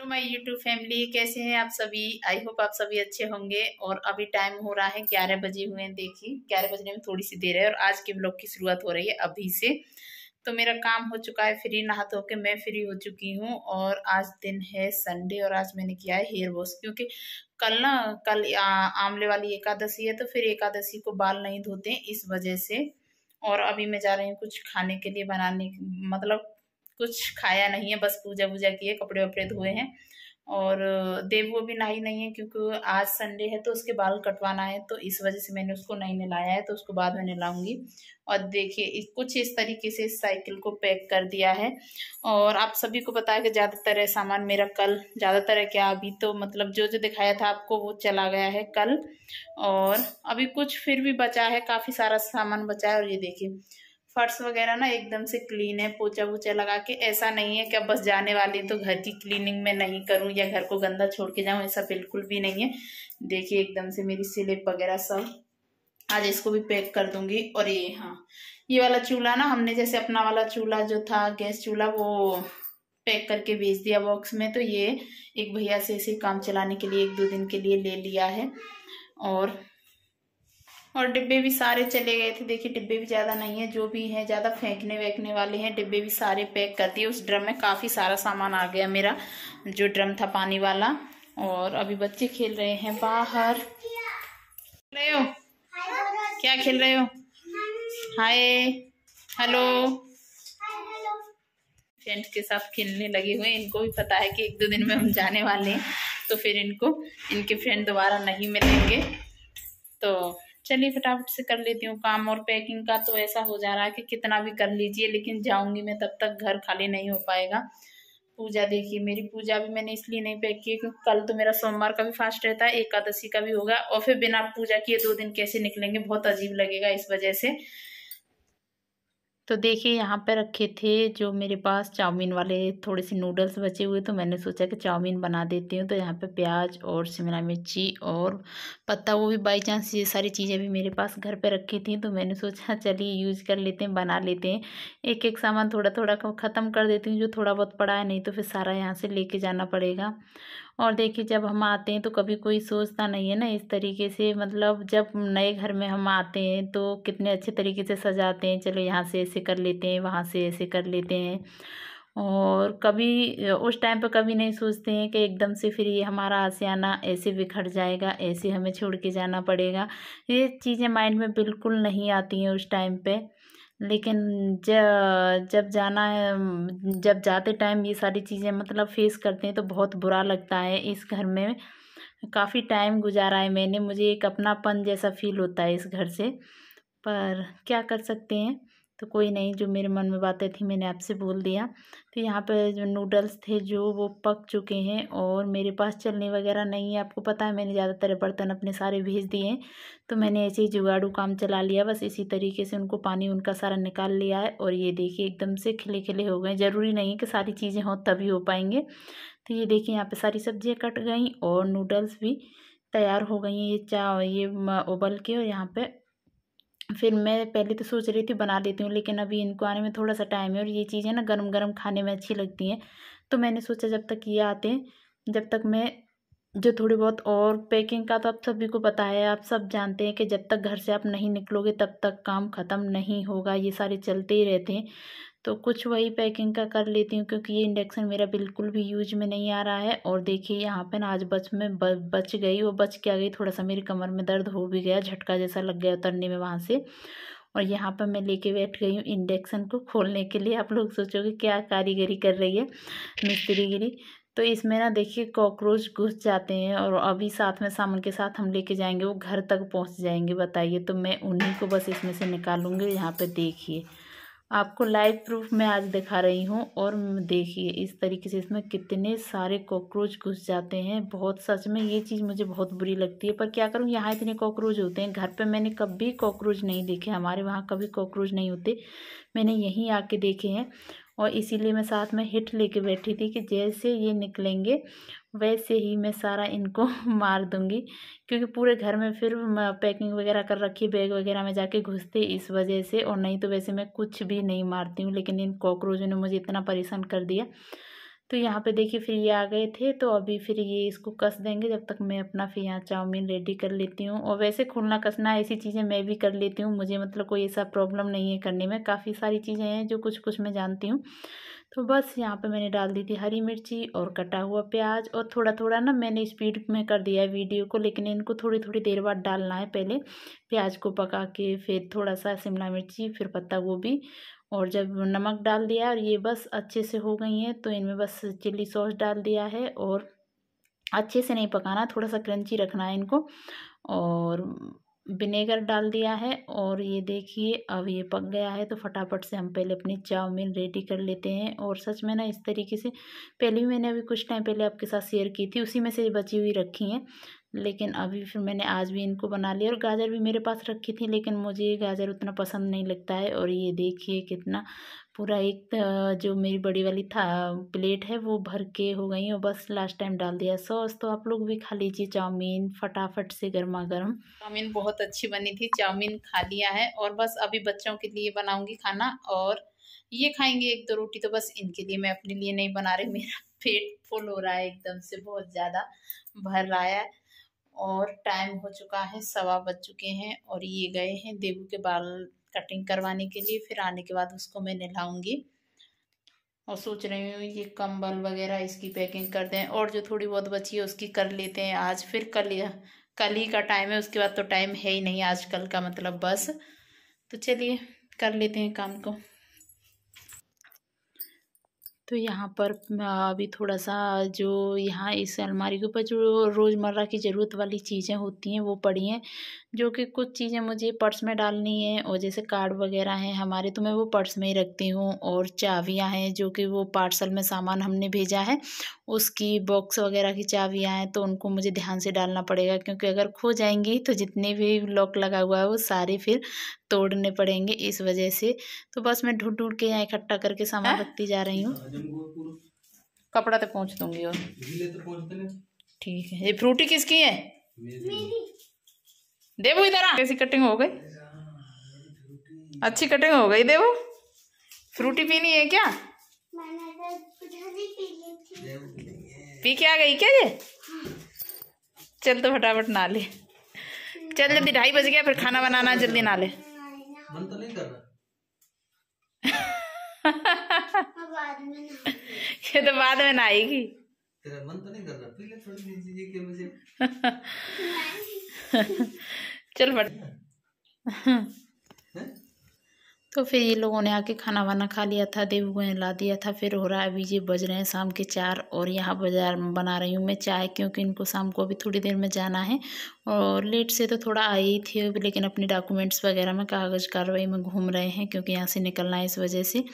To my YouTube family कैसे हैं आप सभी आई होप आप सभी अच्छे होंगे और अभी टाइम हो रहा है ग्यारह बजे हुए हैं देखिए ग्यारह बजने में थोड़ी सी देर है और आज के ब्लॉग की शुरुआत हो रही है अभी से तो मेरा काम हो चुका है फ्री नहा धो के मैं फ्री हो चुकी हूँ और आज दिन है संडे और आज मैंने किया है हेयर वॉश क्योंकि कल ना कल आमले वाली एकादशी है तो फिर एकादशी को बाल नहीं धोते इस वजह से और अभी मैं जा रही हूँ कुछ खाने के लिए बनाने मतलब कुछ खाया नहीं है बस पूजा वूजा किए कपड़े वपड़े धोए हैं और देव वो भी नहाई नहीं है क्योंकि आज संडे है तो उसके बाल कटवाना है तो इस वजह से मैंने उसको नहीं नहलाया है तो उसको बाद में नहलाऊंगी और देखिए कुछ इस तरीके से इस साइकिल को पैक कर दिया है और आप सभी को बताया कि ज़्यादातर है सामान मेरा कल ज़्यादातर है क्या अभी तो मतलब जो जो दिखाया था आपको वो चला गया है कल और अभी कुछ फिर भी बचा है काफ़ी सारा सामान बचा है और ये देखिए फर्श वगैरह ना एकदम से क्लीन है पोचा वोचा लगा के ऐसा नहीं है कि अब बस जाने वाली तो घर की क्लीनिंग में नहीं करूँ या घर को गंदा छोड़ के जाऊँ ऐसा बिल्कुल भी नहीं है देखिए एकदम से मेरी स्लिप वगैरह सब आज इसको भी पैक कर दूंगी और ये हाँ ये वाला चूल्हा ना हमने जैसे अपना वाला चूल्हा जो था गैस चूल्हा वो पैक करके भेज दिया बॉक्स में तो ये एक भैया से इसे काम चलाने के लिए एक दो दिन के लिए ले लिया है और और डिब्बे भी सारे चले गए थे देखिए डिब्बे भी ज़्यादा नहीं है जो भी है ज़्यादा फेंकने वेंकने वाले हैं डिब्बे भी सारे पैक कर दिए उस ड्रम में काफ़ी सारा सामान आ गया मेरा जो ड्रम था पानी वाला और अभी बच्चे खेल रहे हैं बाहर रहे हो क्या खेल रहे हो हाय हेलो फ्रेंड्स के साथ खेलने लगे हुए इनको भी पता है कि एक दो दिन में हम जाने वाले हैं तो फिर इनको इनके फ्रेंड दोबारा नहीं मिलेंगे तो चलिए फटाफट से कर लेती हूँ काम और पैकिंग का तो ऐसा हो जा रहा है कि कितना भी कर लीजिए लेकिन जाऊंगी मैं तब तक घर खाली नहीं हो पाएगा पूजा देखिए मेरी पूजा भी मैंने इसलिए नहीं पैक की क्योंकि कल तो मेरा सोमवार का भी फास्ट रहता है एकादशी का भी होगा और फिर बिना पूजा किए दो दिन कैसे निकलेंगे बहुत अजीब लगेगा इस वजह से तो देखिए यहाँ पर रखे थे जो मेरे पास चाउमीन वाले थोड़े से नूडल्स बचे हुए तो मैंने सोचा कि चाउमीन बना देती हूँ तो यहाँ पे प्याज और शिमला मिर्ची और पत्ता वो भी बाई चांस ये सारी चीज़ें भी मेरे पास घर पे रखी थी तो मैंने सोचा चलिए यूज़ कर लेते हैं बना लेते हैं एक एक सामान थोड़ा थोड़ा ख़त्म कर देती हूँ जो थोड़ा बहुत पड़ा है नहीं तो फिर सारा यहाँ से ले जाना पड़ेगा और देखिए जब हम आते हैं तो कभी कोई सोचता नहीं है ना इस तरीके से मतलब जब नए घर में हम आते हैं तो कितने अच्छे तरीके से सजाते हैं चलो यहाँ से ऐसे कर लेते हैं वहाँ से ऐसे कर लेते हैं और कभी उस टाइम पर कभी नहीं सोचते हैं कि एकदम से फिर ये हमारा आसियाना ऐसे बिखर जाएगा ऐसे हमें छोड़ के जाना पड़ेगा ये चीज़ें माइंड में बिल्कुल नहीं आती हैं उस टाइम पर लेकिन जब जाना है जब जाते टाइम ये सारी चीज़ें मतलब फेस करते हैं तो बहुत बुरा लगता है इस घर में काफ़ी टाइम गुजारा है मैंने मुझे एक अपनापन जैसा फील होता है इस घर से पर क्या कर सकते हैं तो कोई नहीं जो मेरे मन में बातें थी मैंने आपसे बोल दिया तो यहाँ पर जो नूडल्स थे जो वो पक चुके हैं और मेरे पास चलने वगैरह नहीं है आपको पता है मैंने ज़्यादातर बर्तन अपने सारे भेज दिए हैं तो मैंने ऐसे ही जुगाड़ू काम चला लिया बस इसी तरीके से उनको पानी उनका सारा निकाल लिया है और ये देखिए एकदम से खिले खिले हो गए ज़रूरी नहीं कि सारी चीज़ें हों तभी हो पाएंगे तो ये देखिए यहाँ पर सारी सब्जियाँ कट गई और नूडल्स भी तैयार हो गई हैं ये चा ये उबल के और यहाँ पर फिर मैं पहले तो सोच रही थी बना लेती हूँ लेकिन अभी इनको आने में थोड़ा सा टाइम है और ये चीज़ें ना गर्म गर्म खाने में अच्छी लगती हैं तो मैंने सोचा जब तक ये आते हैं जब तक मैं जो थोड़ी बहुत और पैकिंग का तो आप सभी को पता है आप सब जानते हैं कि जब तक घर से आप नहीं निकलोगे तब तक काम ख़त्म नहीं होगा ये सारे चलते ही रहते हैं तो कुछ वही पैकिंग का कर लेती हूँ क्योंकि ये इंडक्शन मेरा बिल्कुल भी यूज में नहीं आ रहा है और देखिए यहाँ पे ना आज बच में ब, बच गई वो बच के आ गई थोड़ा सा मेरी कमर में दर्द हो भी गया झटका जैसा लग गया उतरने में वहाँ से और यहाँ पर मैं लेके बैठ गई हूँ इंडक्शन को खोलने के लिए आप लोग सोचोगे क्या कारीगरी कर रही है मिस्त्रीगिरी तो इसमें ना देखिए कॉकरोच घुस जाते हैं और अभी साथ में सामान के साथ हम लेके जाएंगे वो घर तक पहुंच जाएंगे बताइए तो मैं उन्हीं को बस इसमें से निकालूंगी यहाँ पे देखिए आपको लाइव प्रूफ मैं आज दिखा रही हूँ और देखिए इस तरीके से इसमें कितने सारे कॉकरोच घुस जाते हैं बहुत सच में ये चीज़ मुझे बहुत बुरी लगती है पर क्या करूँ यहाँ इतने कॉकरोच होते हैं घर पे मैंने कभी कॉकरोच नहीं देखे हमारे वहाँ कभी कॉकरोच नहीं होते मैंने यहीं आके देखे हैं और इसीलिए मैं साथ में हिट लेके बैठी थी कि जैसे ये निकलेंगे वैसे ही मैं सारा इनको मार दूँगी क्योंकि पूरे घर में फिर पैकिंग वगैरह कर रखी बैग वगैरह में जाके घुसते इस वजह से और नहीं तो वैसे मैं कुछ भी नहीं मारती हूँ लेकिन इन कॉकरोचों ने मुझे इतना परेशान कर दिया तो यहाँ पे देखिए फिर ये आ गए थे तो अभी फिर ये इसको कस देंगे जब तक मैं अपना फिर यहाँ चाउमीन रेडी कर लेती हूँ और वैसे खुलना कसना ऐसी चीज़ें मैं भी कर लेती हूँ मुझे मतलब कोई ऐसा प्रॉब्लम नहीं है करने में काफ़ी सारी चीज़ें हैं जो कुछ कुछ मैं जानती हूँ तो बस यहाँ पे मैंने डाल दी थी हरी मिर्ची और कटा हुआ प्याज और थोड़ा थोड़ा ना मैंने स्पीड में कर दिया है वीडियो को लेकिन इनको थोड़ी थोड़ी देर बाद डालना है पहले प्याज को पका के फिर थोड़ा सा शिमला मिर्ची फिर पत्ता गोभी और जब नमक डाल दिया और ये बस अच्छे से हो गई हैं तो इनमें बस चिल्ली सॉस डाल दिया है और अच्छे से नहीं पकाना थोड़ा सा क्रंची रखना है इनको और विनेगर डाल दिया है और ये देखिए अब ये पक गया है तो फटाफट से हम पहले अपनी चाउमीन रेडी कर लेते हैं और सच में ना इस तरीके से पहले भी मैंने अभी कुछ टाइम पहले आपके साथ शेयर की थी उसी में से बची हुई रखी हैं लेकिन अभी फिर मैंने आज भी इनको बना लिया और गाजर भी मेरे पास रखी थी लेकिन मुझे ये गाजर उतना पसंद नहीं लगता है और ये देखिए कितना पूरा एक जो मेरी बड़ी वाली था प्लेट है वो भर के हो गई और बस लास्ट टाइम डाल दिया सॉस तो आप लोग भी खा लीजिए चाउमीन फटाफट से गर्मा गर्म चाउमीन बहुत अच्छी बनी थी चाउमीन खा लिया है और बस अभी बच्चों के लिए बनाऊंगी खाना और ये खाएंगे एक दो रोटी तो बस इनके लिए मैं अपने लिए नहीं बना रही मेरा पेट फुल हो रहा है एकदम से बहुत ज़्यादा भर रहा है और टाइम हो चुका है सवा बज चुके हैं और ये गए हैं देवू के बाल कटिंग करवाने के लिए फिर आने के बाद उसको मैं नहलाऊंगी और सोच रही हूँ ये कंबल वगैरह इसकी पैकिंग कर दें और जो थोड़ी बहुत बची है उसकी कर लेते हैं आज फिर कल कल ही का टाइम है उसके बाद तो टाइम है ही नहीं आजकल का मतलब बस तो चलिए कर लेते हैं काम को तो यहाँ पर अभी थोड़ा सा जो यहाँ इस अलमारी के ऊपर जो रोज़मर्रा की ज़रूरत वाली चीज़ें होती हैं वो पड़ी हैं जो कि कुछ चीज़ें मुझे पर्स में डालनी है और जैसे कार्ड वगैरह हैं हमारे तो मैं वो पर्स में ही रखती हूँ और चाबियाँ हैं जो कि वो पार्सल में सामान हमने भेजा है उसकी बॉक्स वगैरह की चाबियाँ हैं तो उनको मुझे ध्यान से डालना पड़ेगा क्योंकि अगर खो जाएंगी तो जितने भी लॉक लगा हुआ है वो सारे फिर तोड़ने पड़ेंगे इस वजह से तो बस मैं ढूंढ ढूंढ के यहाँ इकट्ठा करके सामान रखती जा रही हूँ हाँ, कपड़ा तो पहुँच दूंगी और तो ठीक है ये फ्रूटी किसकी है देवो इधर आ कैसी कटिंग हो गई अच्छी कटिंग हो गई देवो फ्रूटी पीनी है क्या तो पी के आ गई क्या ये हाँ। चल तो फटाफट ना ले चल जल्दी ढाई बज गया फिर खाना बनाना जल्दी ना ले मन तो नहीं कर रहा ये तो बाद में ना आएगी तेरा मन तो नहीं कर रहा पीले ले थोड़ी नीचे के मुझे चल बढ़ तो फिर ये लोगों ने आके खाना वाना खा लिया था देव को ला दिया था फिर हो रहा है अभी ये बज रहे हैं शाम के चार और यहाँ बाजार बना रही हूँ मैं चाय क्योंकि इनको शाम को अभी थोड़ी देर में जाना है और लेट से तो थोड़ा आई ही थे लेकिन अपने डॉक्यूमेंट्स वगैरह में कागज़ कार्रवाई में घूम रहे हैं क्योंकि यहाँ से निकलना है इस वजह से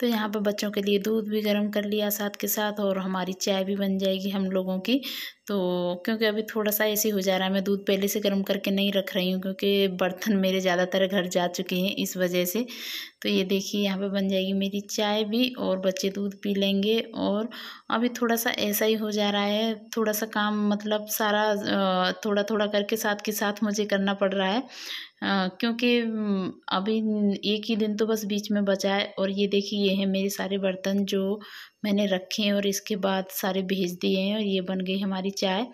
तो यहाँ पर बच्चों के लिए दूध भी गर्म कर लिया साथ के साथ और हमारी चाय भी बन जाएगी हम लोगों की तो क्योंकि अभी थोड़ा सा ऐसे हो जा रहा है मैं दूध पहले से गर्म करके नहीं रख रही हूँ क्योंकि बर्तन मेरे ज़्यादातर घर जा चुके हैं इस वजह से तो ये देखिए यहाँ पे बन जाएगी मेरी चाय भी और बच्चे दूध पी लेंगे और अभी थोड़ा सा ऐसा ही हो जा रहा है थोड़ा सा काम मतलब सारा थोड़ा थोड़ा करके साथ के साथ मुझे करना पड़ रहा है क्योंकि अभी एक ही दिन तो बस बीच में बचा है और ये देखिए ये है मेरे सारे बर्तन जो मैंने रखे हैं और इसके बाद सारे भेज दिए हैं और ये बन गई हमारी चाय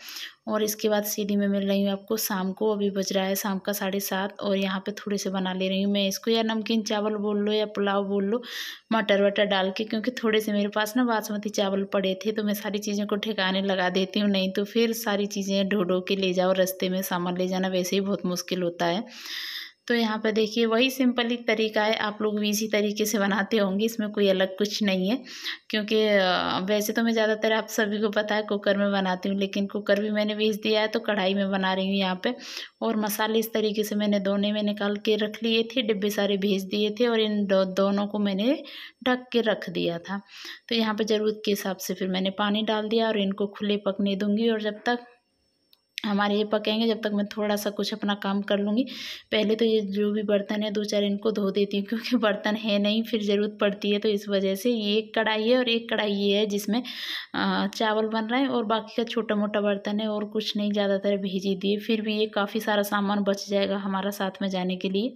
और इसके बाद सीधी मैं मिल रही हूँ आपको शाम को अभी बज रहा है शाम का साढ़े सात और यहाँ पे थोड़े से बना ले रही हूँ मैं इसको या नमकीन चावल बोल लो या पुलाव बोल लो मटर वटर डाल के क्योंकि थोड़े से मेरे पास ना बासमती चावल पड़े थे तो मैं सारी चीज़ों को ठिकाने लगा देती हूँ नहीं तो फिर सारी चीज़ें ढो ढो के ले जाओ रस्ते में सामान ले जाना वैसे ही बहुत मुश्किल होता है तो यहाँ पर देखिए वही सिंपल ही तरीका है आप लोग भी इसी तरीके से बनाते होंगे इसमें कोई अलग कुछ नहीं है क्योंकि वैसे तो मैं ज़्यादातर आप सभी को पता है कुकर में बनाती हूँ लेकिन कुकर भी मैंने भेज दिया है तो कढ़ाई में बना रही हूँ यहाँ पे और मसाले इस तरीके से मैंने दोनों में निकाल के रख लिए थे डिब्बे सारे भेज दिए थे और इन दो, दोनों को मैंने ढक के रख दिया था तो यहाँ पर ज़रूरत के हिसाब से फिर मैंने पानी डाल दिया और इनको खुले पकने दूँगी और जब तक हमारे ये पकेंगे जब तक मैं थोड़ा सा कुछ अपना काम कर लूँगी पहले तो ये जो भी बर्तन है दो चार इनको धो देती हूँ क्योंकि बर्तन है नहीं फिर ज़रूरत पड़ती है तो इस वजह से ये एक कढ़ाई है और एक कढ़ाई ये है जिसमें चावल बन रहा है और बाकी का छोटा मोटा बर्तन है और कुछ नहीं ज़्यादातर भेजी दिए फिर भी ये काफ़ी सारा सामान बच जाएगा हमारा साथ में जाने के लिए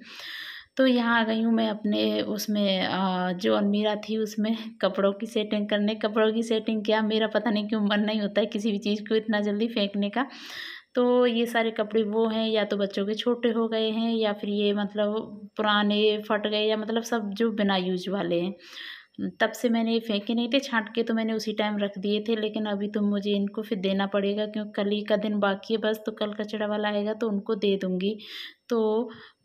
तो यहाँ आ गई हूँ मैं अपने उसमें जो अलमीरा थी उसमें कपड़ों की सेटिंग करने कपड़ों की सेटिंग किया मेरा पता नहीं क्यों मन नहीं होता है किसी भी चीज़ को इतना जल्दी फेंकने का तो ये सारे कपड़े वो हैं या तो बच्चों के छोटे हो गए हैं या फिर ये मतलब पुराने फट गए या मतलब सब जो बिना यूज वाले हैं तब से मैंने ये फेंके नहीं थे छाँट के तो मैंने उसी टाइम रख दिए थे लेकिन अभी तो मुझे इनको फिर देना पड़ेगा क्योंकि कल ही का दिन बाकी है बस तो कल कचड़ा वाला आएगा तो उनको दे दूँगी तो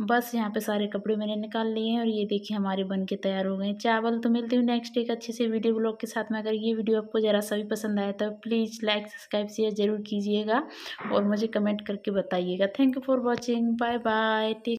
बस यहाँ पे सारे कपड़े मैंने निकाल लिए हैं और ये देखिए हमारे बन के तैयार हो गए हैं चावल तो मिलती हूँ नेक्स्ट एक अच्छे से वीडियो ब्लॉग के साथ में अगर ये वीडियो आपको ज़रा सा भी पसंद आया तो प्लीज़ लाइक सब्सक्राइब शेयर ज़रूर कीजिएगा और मुझे कमेंट करके बताइएगा thank you for watching bye bye